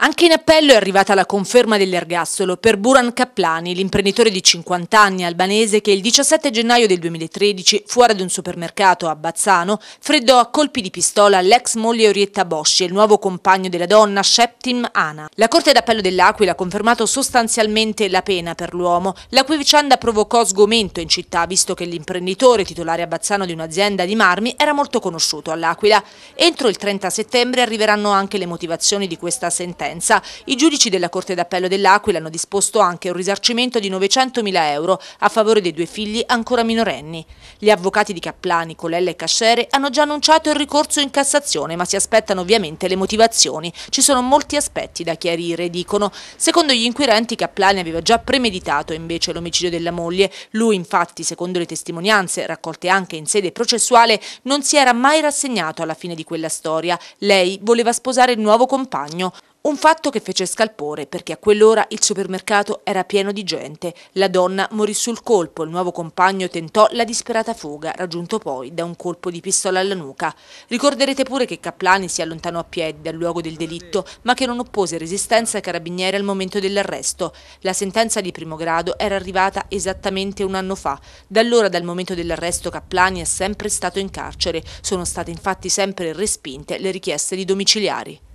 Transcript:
Anche in appello è arrivata la conferma dell'ergastolo per Buran Kaplani, l'imprenditore di 50 anni albanese che il 17 gennaio del 2013, fuori ad un supermercato a Bazzano, freddò a colpi di pistola l'ex moglie Orietta Bosci e il nuovo compagno della donna, Sheptim Ana. La Corte d'Appello dell'Aquila ha confermato sostanzialmente la pena per l'uomo, la cui vicenda provocò sgomento in città, visto che l'imprenditore, titolare a Bazzano di un'azienda di marmi, era molto conosciuto all'Aquila. Entro il 30 settembre arriveranno anche le motivazioni di questa sentenza sentenza. I giudici della Corte d'Appello dell'Aquila hanno disposto anche un risarcimento di 900.000 euro a favore dei due figli ancora minorenni. Gli avvocati di Caplani, Colella e Cascere hanno già annunciato il ricorso in Cassazione, ma si aspettano ovviamente le motivazioni. Ci sono molti aspetti da chiarire, dicono. Secondo gli inquirenti Caplani aveva già premeditato invece l'omicidio della moglie. Lui infatti, secondo le testimonianze raccolte anche in sede processuale, non si era mai rassegnato alla fine di quella storia. Lei voleva sposare il nuovo compagno. Un fatto che fece scalpore perché a quell'ora il supermercato era pieno di gente. La donna morì sul colpo, il nuovo compagno tentò la disperata fuga, raggiunto poi da un colpo di pistola alla nuca. Ricorderete pure che Caplani si allontanò a piedi dal luogo del delitto, ma che non oppose resistenza ai carabinieri al momento dell'arresto. La sentenza di primo grado era arrivata esattamente un anno fa. Da allora, dal momento dell'arresto, Caplani è sempre stato in carcere. Sono state infatti sempre respinte le richieste di domiciliari.